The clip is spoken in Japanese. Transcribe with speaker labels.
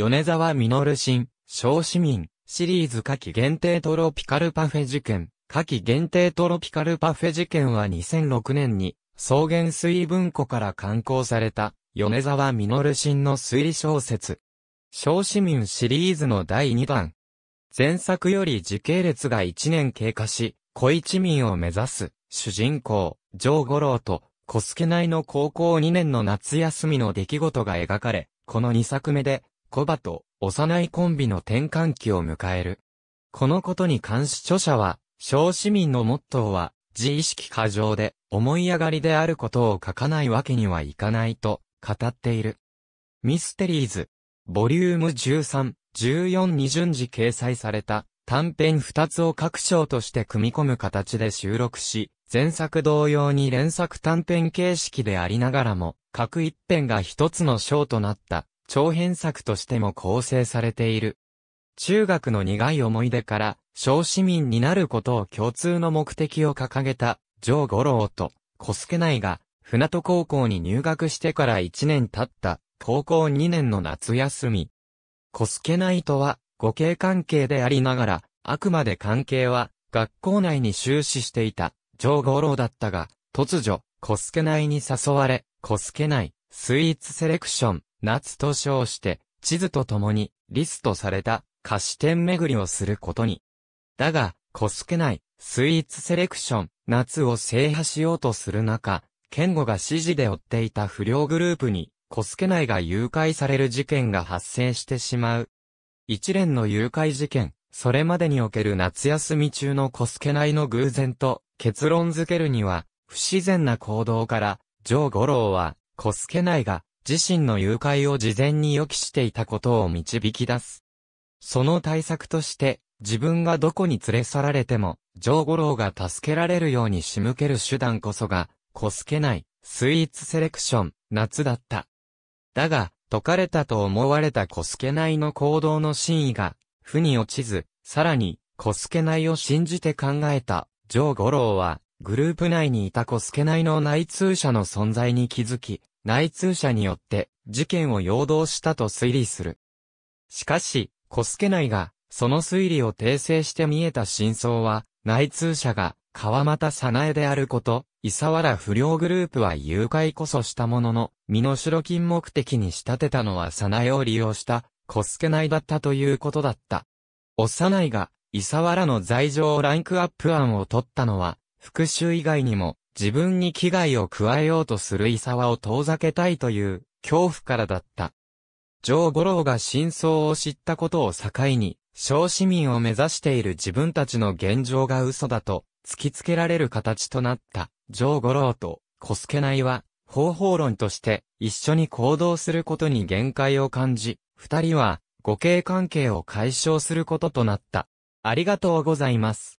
Speaker 1: 米沢実新、小市民、シリーズ夏季限定トロピカルパフェ事件。夏季限定トロピカルパフェ事件は2006年に、草原水文庫から刊行された、米沢実新の推理小説。小市民シリーズの第2弾。前作より時系列が1年経過し、小一民を目指す、主人公、上五郎と、小助内の高校2年の夏休みの出来事が描かれ、この2作目で、コバと幼いコンビの転換期を迎える。このことに関し著者は、小市民のモットーは、自意識過剰で、思い上がりであることを書かないわけにはいかないと、語っている。ミステリーズ、ボリューム13、14に順次掲載された、短編2つを各章として組み込む形で収録し、前作同様に連作短編形式でありながらも、各一編が一つの章となった長編作としても構成されている。中学の苦い思い出から、小市民になることを共通の目的を掲げた、上五郎と、小助内が、船戸高校に入学してから1年経った、高校2年の夏休み。小助内とは、互恵関係でありながら、あくまで関係は、学校内に終始していた、上五郎だったが、突如、小助内に誘われ、小助内、スイーツセレクション、夏と称して、地図と共にリストされた菓子店巡りをすることに。だが、こすけないスイーツセレクション、夏を制覇しようとする中、健吾が指示で追っていた不良グループに、こすけないが誘拐される事件が発生してしまう。一連の誘拐事件、それまでにおける夏休み中のこすけないの偶然と結論づけるには、不自然な行動から、ジョー・は、こすけないが、自身の誘拐を事前に予期していたことを導き出す。その対策として、自分がどこに連れ去られても、上五郎が助けられるように仕向ける手段こそが、こすけない、スイーツセレクション、夏だった。だが、解かれたと思われたこすけないの行動の真意が、負に落ちず、さらに、こすけないを信じて考えた、上五郎は、グループ内にいたコスケ内の内通者の存在に気づき、内通者によって事件を陽動したと推理する。しかし、コスケ内が、その推理を訂正して見えた真相は、内通者が、川又早苗であること、伊沢原不良グループは誘拐こそしたものの、身の代金目的に仕立てたのは早苗を利用した、コスケ内だったということだった。幼いが、伊沢らの罪状ランクアップ案を取ったのは、復讐以外にも、自分に危害を加えようとする伊沢を遠ざけたいという、恐怖からだった。上五郎が真相を知ったことを境に、小市民を目指している自分たちの現状が嘘だと、突きつけられる形となった、上五郎と、小助内は、方法論として、一緒に行動することに限界を感じ、二人は、互恵関係を解消することとなった。ありがとうございます。